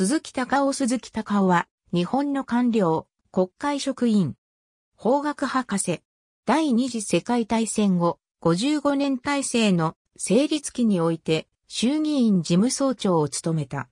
鈴木隆夫鈴木隆夫は、日本の官僚、国会職員、法学博士、第二次世界大戦後、55年体制の成立期において、衆議院事務総長を務めた。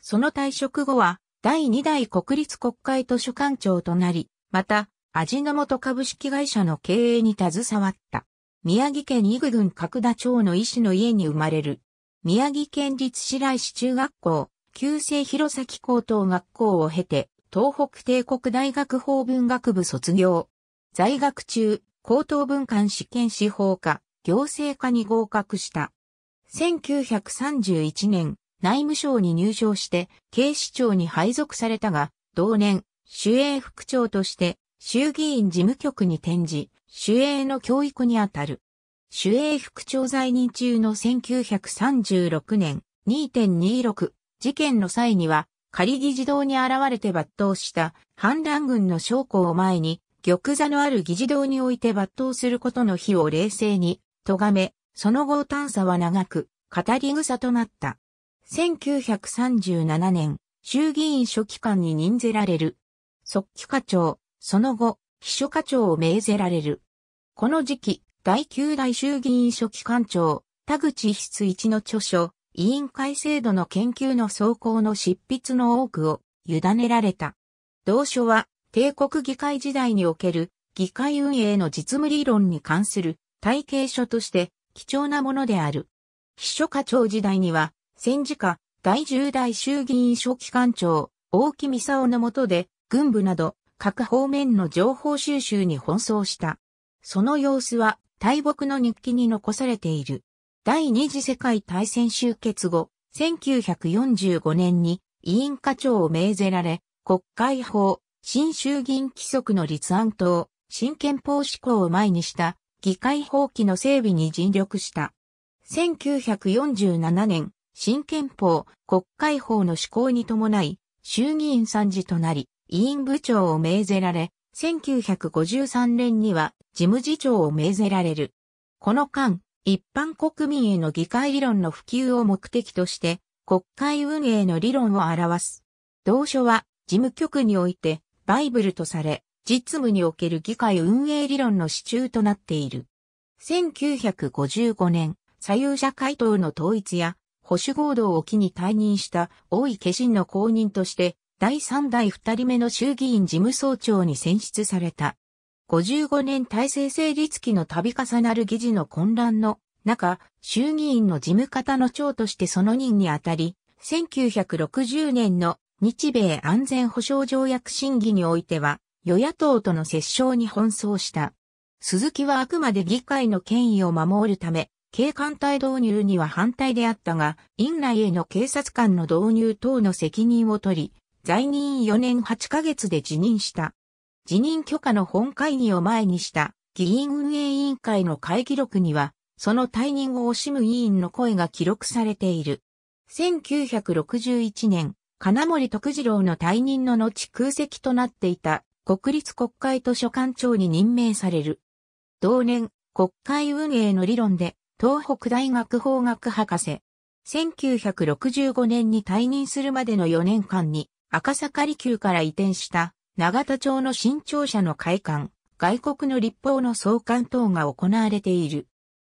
その退職後は、第2代国立国会図書館長となり、また、味の素株式会社の経営に携わった。宮城県伊具郡角田町の医師の家に生まれる。宮城県立白石中学校、旧制弘前高等学校を経て、東北帝国大学法文学部卒業。在学中、高等文官試験司法科、行政科に合格した。1931年、内務省に入省して、警視庁に配属されたが、同年、主営副長として、衆議院事務局に転じ、主営の教育にあたる。主営副長在任中の1936年、2.26事件の際には、仮議事堂に現れて抜刀した反乱軍の将校を前に、玉座のある議事堂において抜刀することの日を冷静に、咎め、その後探査は長く、語り草となった。1937年、衆議院書記官に任ぜられる。速記課長、その後、秘書課長を命ぜられる。この時期、第9代衆議院書記官長、田口筆一の著書、委員会制度の研究の走行の執筆の多くを委ねられた。同書は帝国議会時代における議会運営の実務理論に関する体系書として貴重なものである。秘書課長時代には戦時下第10代衆議院書記官長大木美夫の下で軍部など各方面の情報収集に奔走した。その様子は大木の日記に残されている。第二次世界大戦終結後、1945年に委員課長を命ぜられ、国会法、新衆議院規則の立案等、新憲法施行を前にした議会法規の整備に尽力した。1947年、新憲法、国会法の施行に伴い、衆議院参事となり、委員部長を命ぜられ、1953年には事務次長を命ぜられる。この間、一般国民への議会理論の普及を目的として、国会運営の理論を表す。同書は、事務局において、バイブルとされ、実務における議会運営理論の支柱となっている。1955年、左右者会党の統一や、保守合同を機に退任した大井家臣の公認として、第3代2人目の衆議院事務総長に選出された。55年体制成立期の度重なる議事の混乱の中、衆議院の事務方の長としてその任にあたり、1960年の日米安全保障条約審議においては、与野党との折衝に奔走した。鈴木はあくまで議会の権威を守るため、警官隊導入には反対であったが、院内への警察官の導入等の責任を取り、在任4年8ヶ月で辞任した。辞任許可の本会議を前にした議員運営委員会の会議録には、その退任を惜しむ委員の声が記録されている。1961年、金森徳次郎の退任の後空席となっていた国立国会図書館長に任命される。同年、国会運営の理論で、東北大学法学博士。1965年に退任するまでの4年間に赤坂離宮から移転した長田町の新庁舎の開館、外国の立法の創刊等が行われている。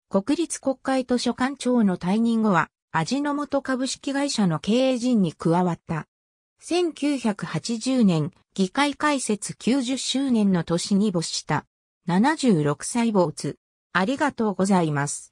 国立国会図書館長の退任後は、味の素株式会社の経営陣に加わった。1980年、議会開設90周年の年に没した。76歳没。ありがとうございます。